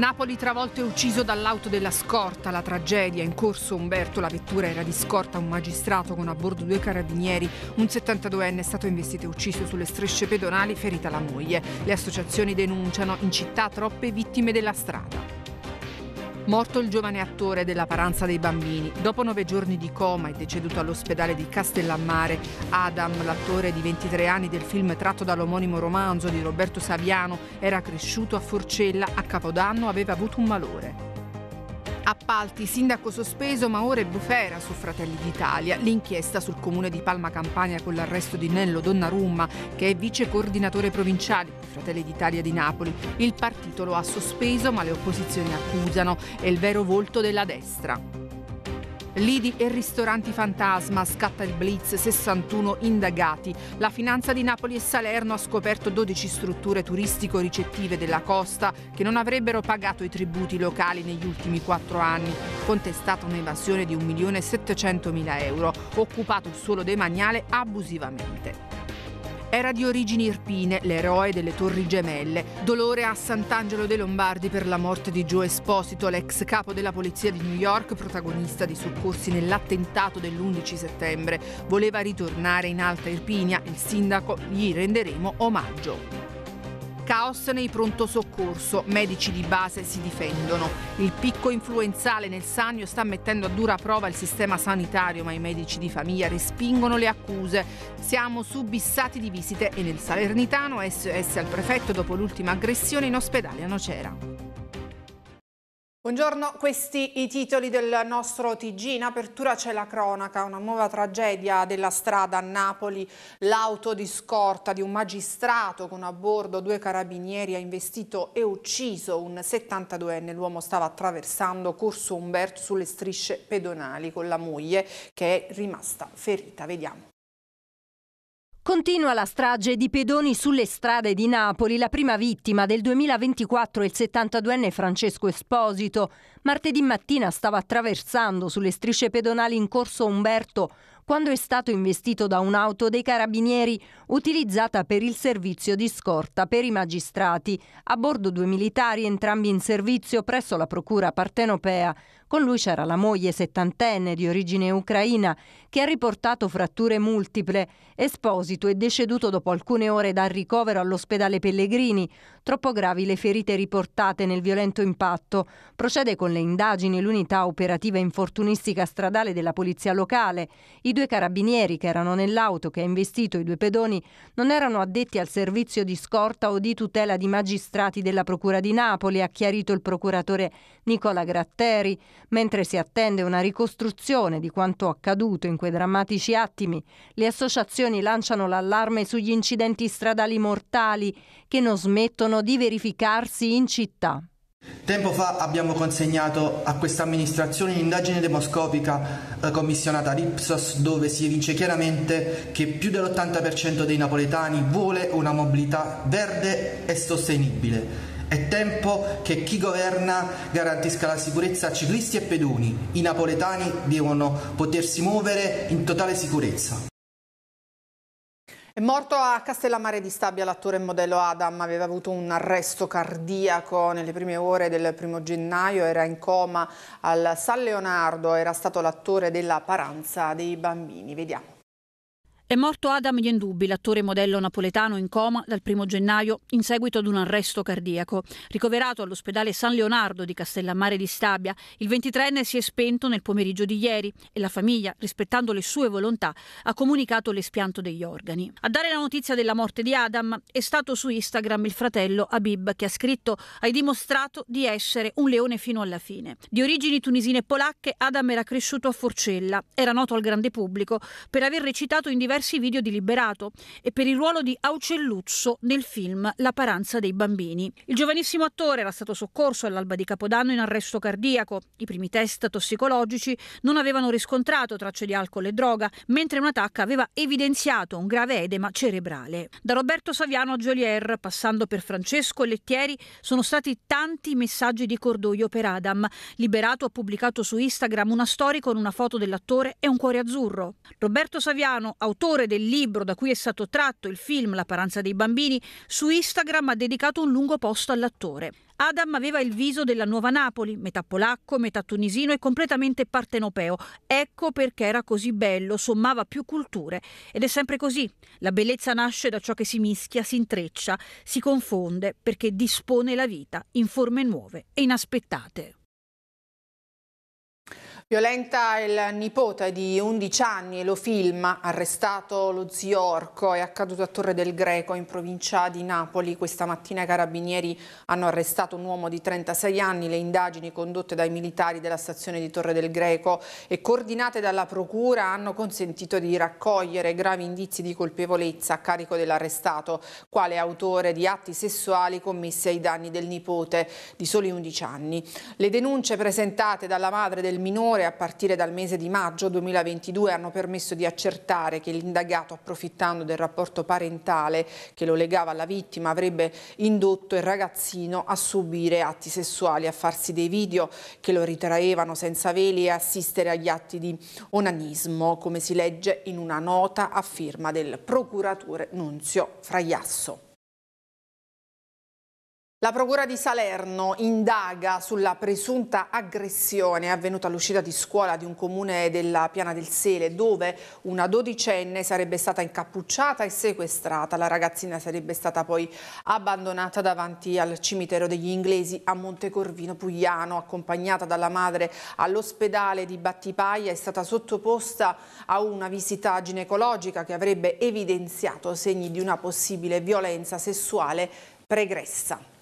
Napoli travolto e ucciso dall'auto della scorta, la tragedia. In corso Umberto, la vettura era di scorta, un magistrato con a bordo due carabinieri, un 72enne è stato investito e ucciso sulle strisce pedonali, ferita la moglie. Le associazioni denunciano in città troppe vittime della strada. Morto il giovane attore della Paranza dei Bambini, dopo nove giorni di coma e deceduto all'ospedale di Castellammare, Adam, l'attore di 23 anni del film tratto dall'omonimo romanzo di Roberto Saviano, era cresciuto a Forcella, a Capodanno aveva avuto un malore. Appalti, sindaco sospeso, ma ora è bufera su Fratelli d'Italia. L'inchiesta sul comune di Palma Campania con l'arresto di Nello Donnarumma, che è vice coordinatore provinciale di Fratelli d'Italia di Napoli. Il partito lo ha sospeso, ma le opposizioni accusano. È il vero volto della destra. Lidi e ristoranti fantasma, scatta il blitz, 61 indagati. La finanza di Napoli e Salerno ha scoperto 12 strutture turistico-ricettive della costa che non avrebbero pagato i tributi locali negli ultimi quattro anni. Contestata un'evasione di 1.700.000 euro, occupato il suolo demaniale abusivamente. Era di origini irpine, l'eroe delle Torri Gemelle. Dolore a Sant'Angelo dei Lombardi per la morte di Joe Esposito, l'ex capo della polizia di New York, protagonista di soccorsi nell'attentato dell'11 settembre. Voleva ritornare in Alta Irpinia, il sindaco gli renderemo omaggio caos nei pronto soccorso, medici di base si difendono. Il picco influenzale nel Sannio sta mettendo a dura prova il sistema sanitario, ma i medici di famiglia respingono le accuse. Siamo subissati di visite e nel Salernitano SS al prefetto dopo l'ultima aggressione in ospedale a Nocera. Buongiorno, questi i titoli del nostro TG. In apertura c'è la cronaca, una nuova tragedia della strada a Napoli. L'auto di scorta di un magistrato con a bordo due carabinieri ha investito e ucciso un 72enne. L'uomo stava attraversando Corso Umberto sulle strisce pedonali con la moglie che è rimasta ferita. Vediamo. Continua la strage di pedoni sulle strade di Napoli. La prima vittima del 2024 è il 72enne Francesco Esposito. Martedì mattina stava attraversando sulle strisce pedonali in corso Umberto quando è stato investito da un'auto dei carabinieri utilizzata per il servizio di scorta per i magistrati. A bordo due militari, entrambi in servizio presso la procura partenopea. Con lui c'era la moglie settantenne di origine ucraina che ha riportato fratture multiple. Esposito è deceduto dopo alcune ore dal ricovero all'ospedale Pellegrini, troppo gravi le ferite riportate nel violento impatto. Procede con le indagini l'unità operativa infortunistica stradale della polizia locale. I due carabinieri che erano nell'auto che ha investito i due pedoni non erano addetti al servizio di scorta o di tutela di magistrati della Procura di Napoli, ha chiarito il procuratore Nicola Gratteri. Mentre si attende una ricostruzione di quanto accaduto in quei drammatici attimi, le associazioni lanciano l'allarme sugli incidenti stradali mortali che non smettono di verificarsi in città. Tempo fa abbiamo consegnato a questa amministrazione un'indagine demoscopica eh, commissionata a Ripsos dove si evince chiaramente che più dell'80% dei napoletani vuole una mobilità verde e sostenibile è tempo che chi governa garantisca la sicurezza a ciclisti e pedoni. I napoletani devono potersi muovere in totale sicurezza. È morto a Castellammare di Stabia l'attore e modello Adam, aveva avuto un arresto cardiaco nelle prime ore del primo gennaio, era in coma al San Leonardo, era stato l'attore della Paranza dei bambini. Vediamo. È morto Adam Yendubi, l'attore modello napoletano in coma dal 1 gennaio in seguito ad un arresto cardiaco. Ricoverato all'ospedale San Leonardo di Castellammare di Stabia, il 23enne si è spento nel pomeriggio di ieri e la famiglia, rispettando le sue volontà, ha comunicato l'espianto degli organi. A dare la notizia della morte di Adam è stato su Instagram il fratello Abib che ha scritto «Hai dimostrato di essere un leone fino alla fine». Di origini tunisine e polacche, Adam era cresciuto a Forcella, era noto al grande pubblico per aver recitato in diversi diversi video di Liberato e per il ruolo di Aucelluzzo nel film La paranza dei bambini. Il giovanissimo attore era stato soccorso all'alba di Capodanno in arresto cardiaco. I primi test tossicologici non avevano riscontrato tracce di alcol e droga, mentre un'attacca aveva evidenziato un grave edema cerebrale. Da Roberto Saviano a Jolier, passando per Francesco e Lettieri, sono stati tanti messaggi di cordoglio per Adam. Liberato ha pubblicato su Instagram una storia con una foto dell'attore e un cuore azzurro. Roberto Saviano, autore l'autore del libro da cui è stato tratto il film La paranza dei bambini, su Instagram ha dedicato un lungo posto all'attore. Adam aveva il viso della nuova Napoli, metà polacco, metà tunisino e completamente partenopeo. Ecco perché era così bello, sommava più culture. Ed è sempre così. La bellezza nasce da ciò che si mischia, si intreccia, si confonde, perché dispone la vita in forme nuove e inaspettate. Violenta il nipote di 11 anni e lo filma, arrestato lo zio Orco, è accaduto a Torre del Greco in provincia di Napoli. Questa mattina i carabinieri hanno arrestato un uomo di 36 anni. Le indagini condotte dai militari della stazione di Torre del Greco e coordinate dalla procura hanno consentito di raccogliere gravi indizi di colpevolezza a carico dell'arrestato, quale autore di atti sessuali commessi ai danni del nipote di soli 11 anni. Le denunce presentate dalla madre del minore minore a partire dal mese di maggio 2022 hanno permesso di accertare che l'indagato, approfittando del rapporto parentale che lo legava alla vittima, avrebbe indotto il ragazzino a subire atti sessuali, a farsi dei video che lo ritraevano senza veli e assistere agli atti di onanismo, come si legge in una nota a firma del procuratore Nunzio Fraiasso. La Procura di Salerno indaga sulla presunta aggressione avvenuta all'uscita di scuola di un comune della Piana del Sele dove una dodicenne sarebbe stata incappucciata e sequestrata. La ragazzina sarebbe stata poi abbandonata davanti al cimitero degli inglesi a Montecorvino Pugliano, accompagnata dalla madre all'ospedale di Battipaglia, è stata sottoposta a una visita ginecologica che avrebbe evidenziato segni di una possibile violenza sessuale pregressa.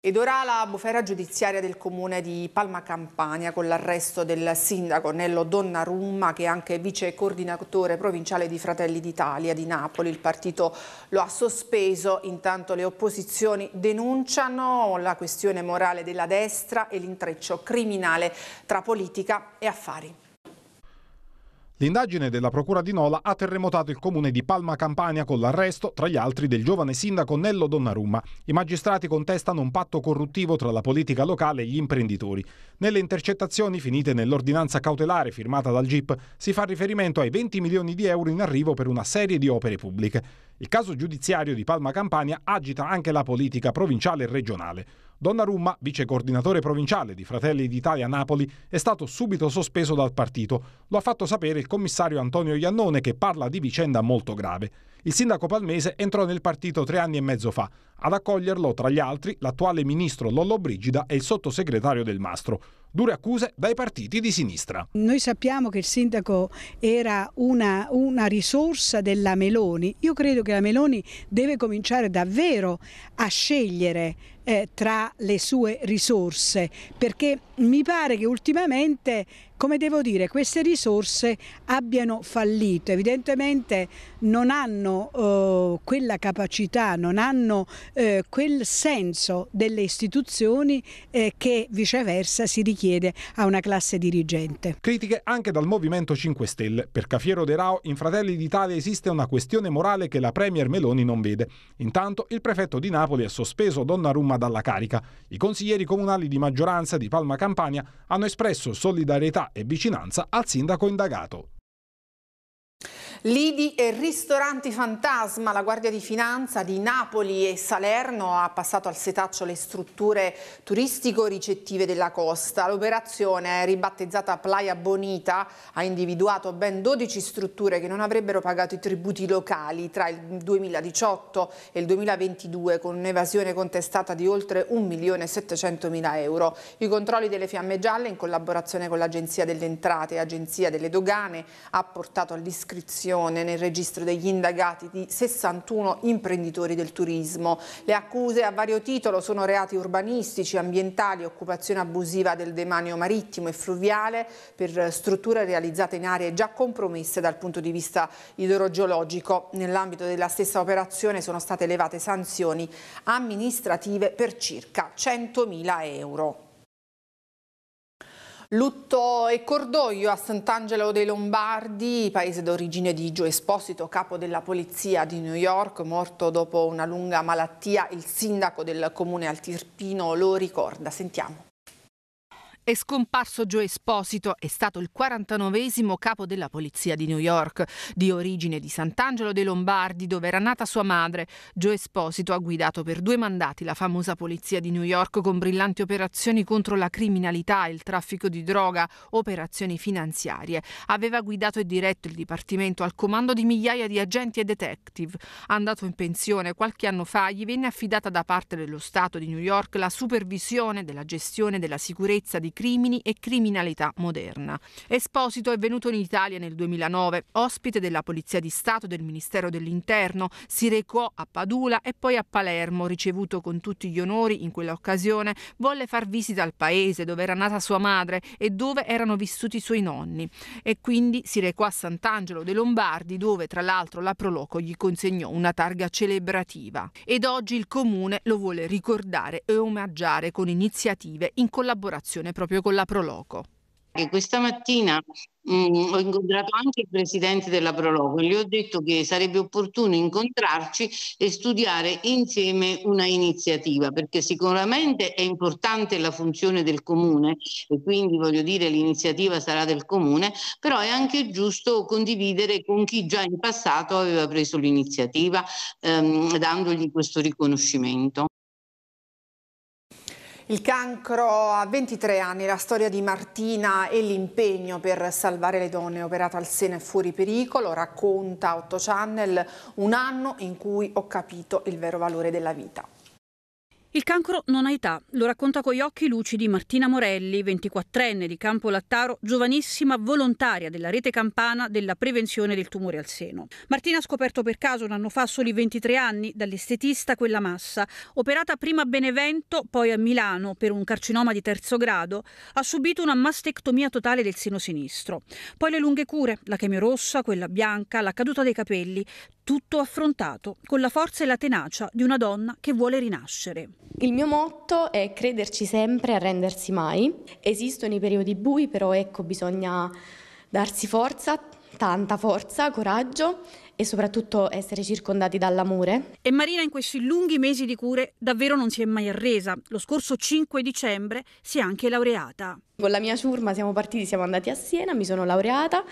Ed ora la bufera giudiziaria del comune di Palma Campania con l'arresto del sindaco Nello Donnarumma che è anche vice coordinatore provinciale di Fratelli d'Italia di Napoli. Il partito lo ha sospeso, intanto le opposizioni denunciano la questione morale della destra e l'intreccio criminale tra politica e affari. L'indagine della Procura di Nola ha terremotato il comune di Palma Campania con l'arresto, tra gli altri, del giovane sindaco Nello Donnarumma. I magistrati contestano un patto corruttivo tra la politica locale e gli imprenditori. Nelle intercettazioni finite nell'ordinanza cautelare firmata dal GIP si fa riferimento ai 20 milioni di euro in arrivo per una serie di opere pubbliche. Il caso giudiziario di Palma Campania agita anche la politica provinciale e regionale. Donnarumma, vice coordinatore provinciale di Fratelli d'Italia Napoli, è stato subito sospeso dal partito. Lo ha fatto sapere il commissario Antonio Iannone che parla di vicenda molto grave. Il sindaco palmese entrò nel partito tre anni e mezzo fa. Ad accoglierlo, tra gli altri, l'attuale ministro Brigida e il sottosegretario del Mastro. Dure accuse dai partiti di sinistra. Noi sappiamo che il sindaco era una, una risorsa della Meloni. Io credo che la Meloni deve cominciare davvero a scegliere eh, tra le sue risorse, perché mi pare che ultimamente come devo dire, queste risorse abbiano fallito, evidentemente non hanno eh, quella capacità, non hanno eh, quel senso delle istituzioni eh, che viceversa si richiede a una classe dirigente. Critiche anche dal Movimento 5 Stelle. Per Cafiero De Rao in Fratelli d'Italia esiste una questione morale che la Premier Meloni non vede. Intanto il prefetto di Napoli ha sospeso Donnarumma dalla carica. I consiglieri comunali di maggioranza di Palma Campania hanno espresso solidarietà e vicinanza al sindaco indagato. Lidi e ristoranti fantasma, la Guardia di Finanza di Napoli e Salerno ha passato al setaccio le strutture turistico-ricettive della costa. L'operazione, ribattezzata Playa Bonita, ha individuato ben 12 strutture che non avrebbero pagato i tributi locali tra il 2018 e il 2022 con un'evasione contestata di oltre 1.700.000 euro. I controlli delle fiamme gialle in collaborazione con l'Agenzia delle Entrate e Agenzia delle Dogane ha portato all'iscrizione iscrizione nel registro degli indagati di 61 imprenditori del turismo. Le accuse a vario titolo sono reati urbanistici, ambientali, occupazione abusiva del demanio marittimo e fluviale per strutture realizzate in aree già compromesse dal punto di vista idrogeologico. Nell'ambito della stessa operazione sono state elevate sanzioni amministrative per circa 100.000 euro. Lutto e cordoglio a Sant'Angelo dei Lombardi, paese d'origine di Gio Esposito, capo della polizia di New York, morto dopo una lunga malattia. Il sindaco del comune altirpino lo ricorda. Sentiamo. È scomparso Joe Esposito, è stato il 49esimo capo della polizia di New York, di origine di Sant'Angelo dei Lombardi, dove era nata sua madre. Joe Esposito ha guidato per due mandati la famosa polizia di New York con brillanti operazioni contro la criminalità il traffico di droga, operazioni finanziarie. Aveva guidato e diretto il dipartimento al comando di migliaia di agenti e detective. Andato in pensione qualche anno fa, gli venne affidata da parte dello Stato di New York la supervisione della gestione della sicurezza di crimini e criminalità moderna. Esposito è venuto in Italia nel 2009, ospite della Polizia di Stato del Ministero dell'Interno, si recò a Padula e poi a Palermo, ricevuto con tutti gli onori in quella occasione, volle far visita al paese dove era nata sua madre e dove erano vissuti i suoi nonni e quindi si recò a Sant'Angelo dei Lombardi dove tra l'altro la Proloco gli consegnò una targa celebrativa ed oggi il comune lo vuole ricordare e omaggiare con iniziative in collaborazione proprio proprio con la Proloco. E questa mattina mh, mm, ho incontrato anche il presidente della Proloco e gli ho detto che sarebbe opportuno incontrarci e studiare insieme una iniziativa, perché sicuramente è importante la funzione del comune e quindi voglio dire l'iniziativa sarà del comune, però è anche giusto condividere con chi già in passato aveva preso l'iniziativa ehm, dandogli questo riconoscimento. Il cancro a 23 anni, la storia di Martina e l'impegno per salvare le donne operata al seno e fuori pericolo, racconta 8 Channel un anno in cui ho capito il vero valore della vita. Il cancro non ha età, lo racconta con gli occhi lucidi Martina Morelli, 24enne di Campo Lattaro, giovanissima volontaria della rete campana della prevenzione del tumore al seno. Martina ha scoperto per caso un anno fa, soli 23 anni, dall'estetista Quella Massa, operata prima a Benevento, poi a Milano per un carcinoma di terzo grado, ha subito una mastectomia totale del seno sinistro. Poi le lunghe cure, la chemio rossa, quella bianca, la caduta dei capelli, tutto affrontato con la forza e la tenacia di una donna che vuole rinascere. Il mio motto è crederci sempre, arrendersi mai. Esistono i periodi bui, però ecco, bisogna darsi forza, tanta forza, coraggio e soprattutto essere circondati dall'amore. E Marina in questi lunghi mesi di cure davvero non si è mai arresa. Lo scorso 5 dicembre si è anche laureata. Con la mia ciurma siamo partiti, siamo andati a Siena, mi sono laureata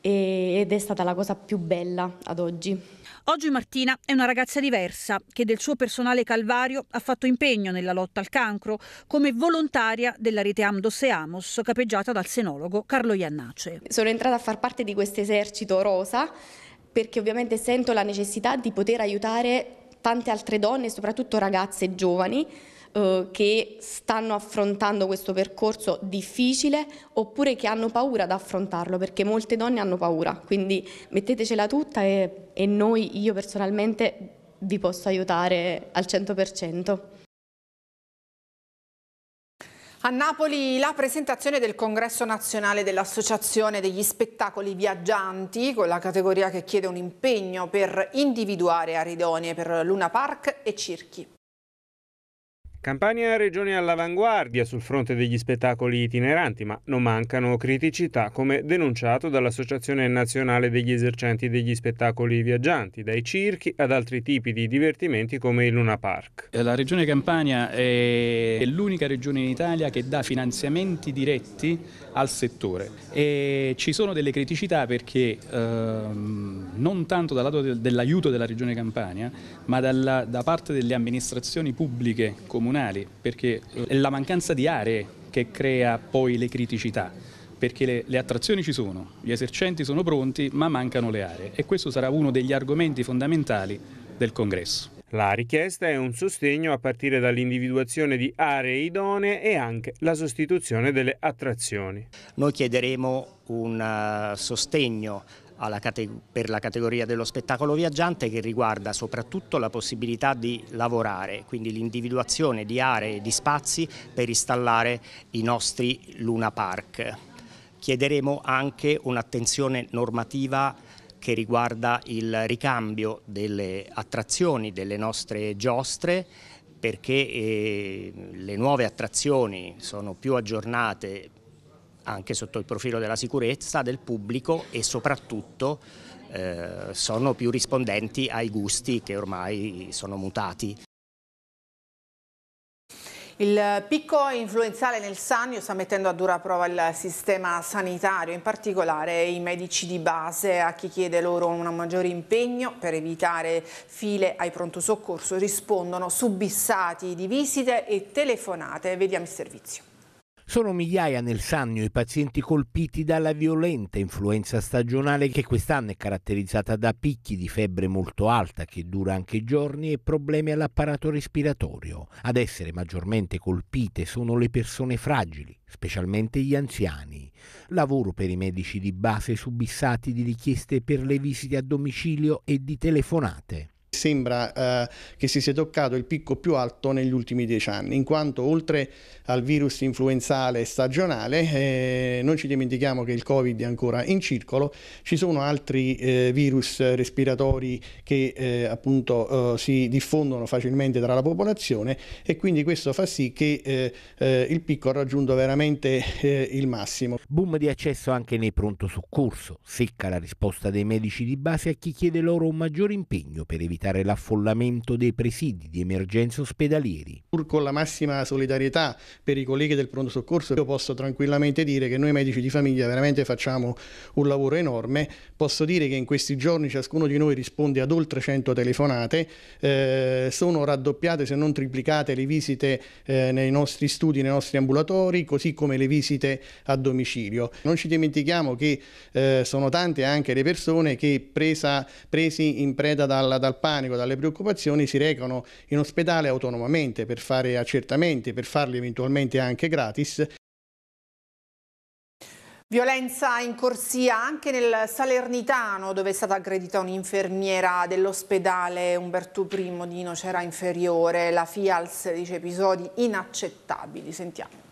ed è stata la cosa più bella ad oggi. Oggi Martina è una ragazza diversa che del suo personale calvario ha fatto impegno nella lotta al cancro come volontaria della rete Amdos e Amos capeggiata dal senologo Carlo Iannace. Sono entrata a far parte di questo esercito rosa perché ovviamente sento la necessità di poter aiutare tante altre donne, soprattutto ragazze giovani, eh, che stanno affrontando questo percorso difficile oppure che hanno paura ad affrontarlo perché molte donne hanno paura, quindi mettetecela tutta e, e noi, io personalmente, vi posso aiutare al 100%. A Napoli la presentazione del congresso nazionale dell'Associazione degli spettacoli viaggianti con la categoria che chiede un impegno per individuare aree idonee per Luna Park e Circhi. Campania regione all'avanguardia sul fronte degli spettacoli itineranti, ma non mancano criticità, come denunciato dall'Associazione Nazionale degli Esercenti degli Spettacoli Viaggianti, dai circhi ad altri tipi di divertimenti come il Luna Park. Eh, la regione Campania è l'unica regione in Italia che dà finanziamenti diretti al settore e ci sono delle criticità perché ehm, non tanto dal lato dell'aiuto della regione Campania, ma dalla, da parte delle amministrazioni pubbliche comunali comunali, perché è la mancanza di aree che crea poi le criticità perché le, le, attrazioni ci sono, gli esercenti sono pronti, ma mancano le aree e questo sarà uno degli argomenti fondamentali del congresso. La richiesta è un sostegno a partire dall'individuazione di aree idonee e anche la sostituzione delle attrazioni. Noi chiederemo un eh, sostegno per la categoria dello spettacolo viaggiante che riguarda soprattutto la possibilità di lavorare, quindi l'individuazione di aree e di spazi per installare i nostri Luna Park. Chiederemo anche un'attenzione normativa che riguarda il ricambio delle attrazioni delle nostre giostre perché eh, le nuove attrazioni sono più aggiornate, anche sotto il profilo della sicurezza del pubblico e soprattutto eh, sono più rispondenti ai gusti che ormai sono mutati. Il picco influenzale nel Sannio sta mettendo a dura prova il sistema sanitario, in particolare i medici di base, a chi chiede loro un maggiore impegno per evitare file ai pronto soccorso, rispondono subissati di visite e telefonate. Vediamo il servizio. Sono migliaia nel Sannio i pazienti colpiti dalla violenta influenza stagionale che quest'anno è caratterizzata da picchi di febbre molto alta che dura anche giorni e problemi all'apparato respiratorio. Ad essere maggiormente colpite sono le persone fragili, specialmente gli anziani. Lavoro per i medici di base subissati di richieste per le visite a domicilio e di telefonate. Sembra eh, che si sia toccato il picco più alto negli ultimi dieci anni, in quanto oltre al virus influenzale stagionale, eh, non ci dimentichiamo che il Covid è ancora in circolo, ci sono altri eh, virus respiratori che eh, appunto eh, si diffondono facilmente tra la popolazione e quindi questo fa sì che eh, il picco ha raggiunto veramente il massimo. Boom di accesso anche nei pronto soccorso, secca la risposta dei medici di base a chi chiede loro un maggiore impegno per evitare aumentare l'affollamento dei presidi di emergenza ospedalieri. Pur con la massima solidarietà per i colleghi del pronto soccorso, io posso tranquillamente dire che noi medici di famiglia veramente facciamo un lavoro enorme. Posso dire che in questi giorni ciascuno di noi risponde ad oltre 100 telefonate, eh, sono raddoppiate se non triplicate le visite eh, nei nostri studi, nei nostri ambulatori, così come le visite a domicilio. Non ci dimentichiamo che eh, sono tante anche le persone che presa, presi in preda dal, dal panico panico, dalle preoccupazioni, si recano in ospedale autonomamente per fare accertamenti, per farli eventualmente anche gratis. Violenza in corsia anche nel Salernitano dove è stata aggredita un'infermiera dell'ospedale Umberto I di Nocera Inferiore. La FIALS dice episodi inaccettabili. Sentiamo.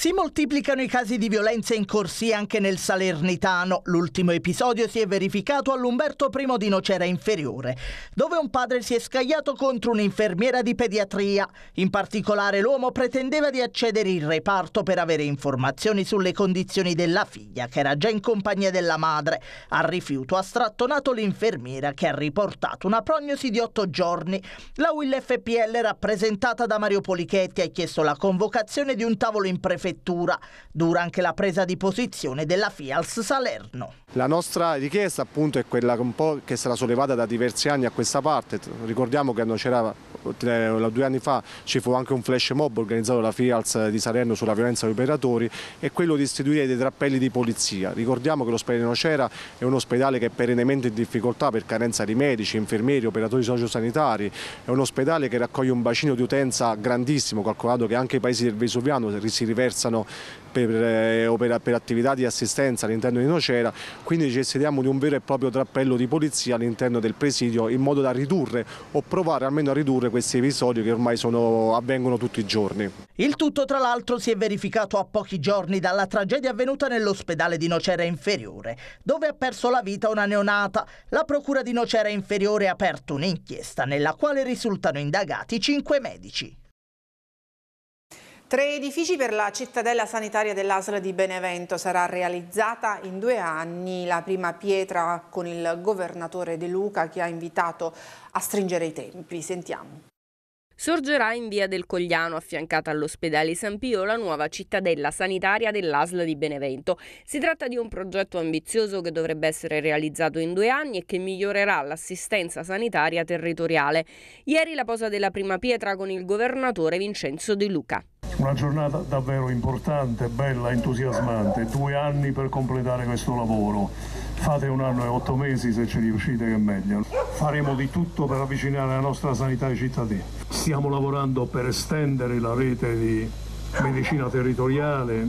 Si moltiplicano i casi di violenza in corsia anche nel Salernitano. L'ultimo episodio si è verificato all'Umberto I di Nocera Inferiore, dove un padre si è scagliato contro un'infermiera di pediatria. In particolare l'uomo pretendeva di accedere in reparto per avere informazioni sulle condizioni della figlia, che era già in compagnia della madre. Al rifiuto ha strattonato l'infermiera, che ha riportato una prognosi di otto giorni. La UIL FPL rappresentata da Mario Polichetti ha chiesto la convocazione di un tavolo in prefettura prefettura. Dura anche la presa di posizione della FIALS Salerno. La nostra richiesta appunto è quella che sarà sollevata da diversi anni a questa parte. Ricordiamo che due anni fa ci fu anche un flash mob organizzato dalla FIALS di Salerno sulla violenza agli operatori e quello di istituire dei drappelli di polizia. Ricordiamo che l'ospedale Nocera è un ospedale che è perennemente in difficoltà per carenza di medici, infermieri, operatori sociosanitari. È un ospedale che raccoglie un bacino di utenza grandissimo, calcolato che anche i paesi del Vesuviano si riversano versano per, eh, per, per, attività di assistenza all'interno di Nocera, quindi ci esitiamo di un vero e proprio trappello di polizia all'interno del presidio in modo da ridurre o provare almeno a ridurre questi episodi che ormai sono, avvengono tutti i giorni. Il tutto tra l'altro si è verificato a pochi giorni dalla tragedia avvenuta nell'ospedale di Nocera Inferiore, dove ha perso la vita una neonata. La procura di Nocera Inferiore ha aperto un'inchiesta nella quale risultano indagati cinque medici. Tre edifici per la cittadella sanitaria dell'ASL di Benevento sarà realizzata in due anni la prima pietra con il governatore De Luca che ha invitato a stringere i tempi. Sentiamo. Sorgerà in via del Cogliano, affiancata all'ospedale San Pio, la nuova cittadella sanitaria dell'Asla di Benevento. Si tratta di un progetto ambizioso che dovrebbe essere realizzato in due anni e che migliorerà l'assistenza sanitaria territoriale. Ieri la posa della prima pietra con il governatore Vincenzo De Luca. Una giornata davvero importante, bella, entusiasmante, due anni per completare questo lavoro Fate un anno e otto mesi se ci riuscite che è meglio. Faremo di tutto per avvicinare la nostra sanità ai cittadini. Stiamo lavorando per estendere la rete di medicina territoriale,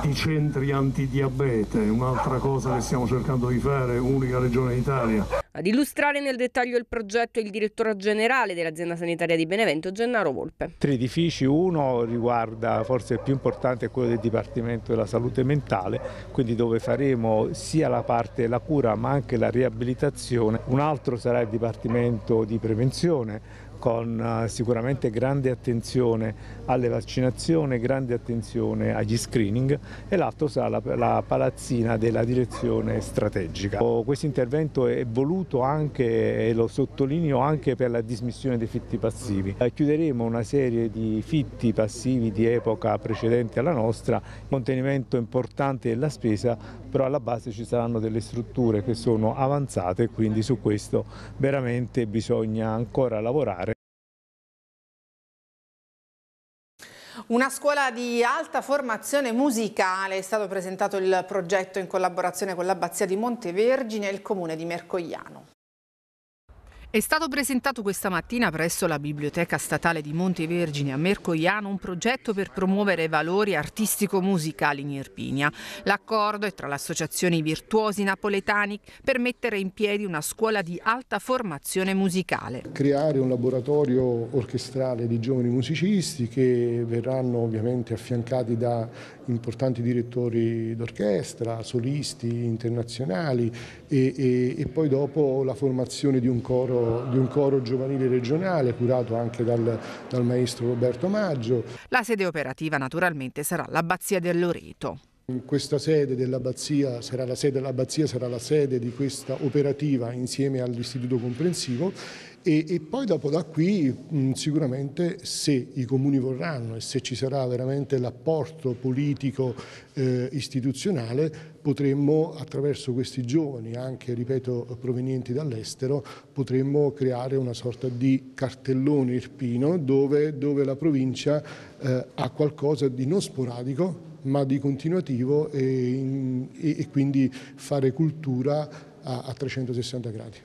di centri antidiabete, un'altra cosa che stiamo cercando di fare, unica regione d'Italia. Ad illustrare nel dettaglio il progetto è il direttore generale dell'azienda sanitaria di Benevento, Gennaro Volpe. Tre edifici, uno riguarda forse il più importante è quello del Dipartimento della Salute Mentale, quindi dove faremo sia la parte della cura ma anche la riabilitazione. Un altro sarà il Dipartimento di Prevenzione con eh, sicuramente grande attenzione alle vaccinazioni, grande attenzione agli screening e l'altro sarà la, la palazzina della direzione strategica. Oh, questo intervento è voluto anche, e lo sottolineo, anche per la dismissione dei fitti passivi. Eh, chiuderemo una serie di fitti passivi di epoca precedente alla nostra, contenimento importante della spesa, però alla base ci saranno delle strutture che sono avanzate, quindi su questo veramente bisogna ancora lavorare. Una scuola di alta formazione musicale è stato presentato il progetto in collaborazione con l'Abbazia di Montevergine e il Comune di Mercogliano. È stato presentato questa mattina presso la Biblioteca Statale di Monte Vergine a Mercoiano un progetto per promuovere valori artistico-musicali in Irpinia. L'accordo è tra l'associazione Virtuosi Napoletani per mettere in piedi una scuola di alta formazione musicale. Creare un laboratorio orchestrale di giovani musicisti che verranno ovviamente affiancati da importanti direttori d'orchestra, solisti internazionali e, e, e poi dopo la formazione di un coro di un coro giovanile regionale curato anche dal, dal maestro Roberto Maggio. La sede operativa naturalmente sarà l'Abbazia del Loreto. Questa sede dell'abbazia sarà, la sede, sarà la sede di questa operativa insieme all'istituto comprensivo e, e, poi dopo da qui mh, sicuramente se i comuni vorranno e se ci sarà veramente l'apporto politico eh, istituzionale potremmo attraverso questi giovani, anche ripeto provenienti dall'estero, potremmo creare una sorta di cartellone irpino dove, dove la provincia eh, ha qualcosa di non sporadico ma di continuativo e, in, e, e quindi fare cultura a, a 360 gradi.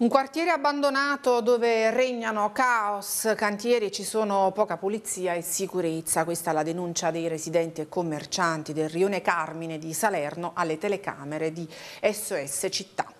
Un quartiere abbandonato dove regnano caos, cantieri, ci sono poca pulizia e sicurezza. Questa è la denuncia dei residenti e commercianti del rione Carmine di Salerno alle telecamere di SOS Città.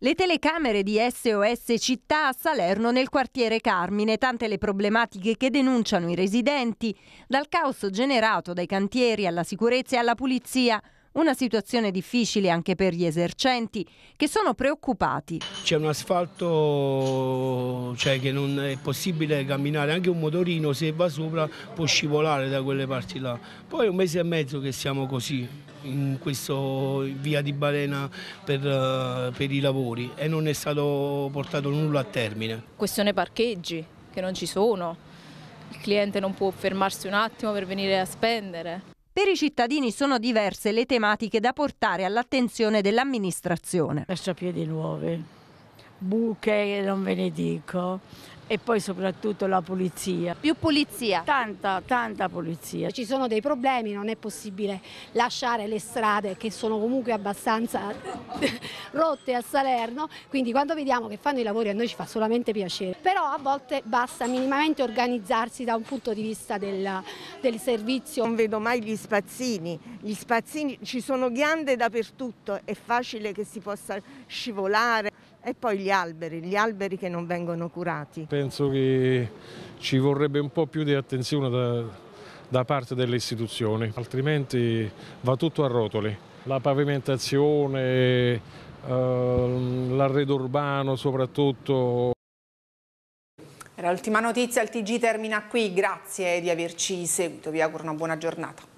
Le telecamere di SOS Città a Salerno nel quartiere Carmine, tante le problematiche che denunciano i residenti, dal caos generato dai cantieri alla sicurezza e alla pulizia. Una situazione difficile anche per gli esercenti che sono preoccupati. C'è un asfalto cioè, che non è possibile camminare, anche un motorino se va sopra può scivolare da quelle parti là. Poi è un mese e mezzo che siamo così in questa via di Balena per, eh, per i lavori e non è stato portato nulla a termine. Questione parcheggi che non ci sono, il cliente non può fermarsi un attimo per venire a spendere. Per i cittadini sono diverse le tematiche da portare all'attenzione dell'amministrazione. Lasciapiedi nuove, buche non ve ne dico, e poi soprattutto la pulizia. Più pulizia? Tanta, tanta pulizia. Ci sono dei problemi, non è possibile lasciare le strade che sono comunque abbastanza rotte a Salerno, quindi quando vediamo che fanno i lavori a noi ci fa solamente piacere, però a volte basta minimamente organizzarsi da un punto di vista del, del servizio. Non vedo mai gli spazzini, gli spazzini ci sono ghiande dappertutto, è facile che si possa scivolare e poi gli alberi, gli alberi che non vengono curati. Penso che ci vorrebbe un po' più di attenzione da, da parte delle istituzioni, altrimenti va tutto a rotoli. La pavimentazione, ehm, l'arredo urbano soprattutto. Era l'ultima notizia, il TG termina qui, grazie di averci seguito, vi auguro una buona giornata.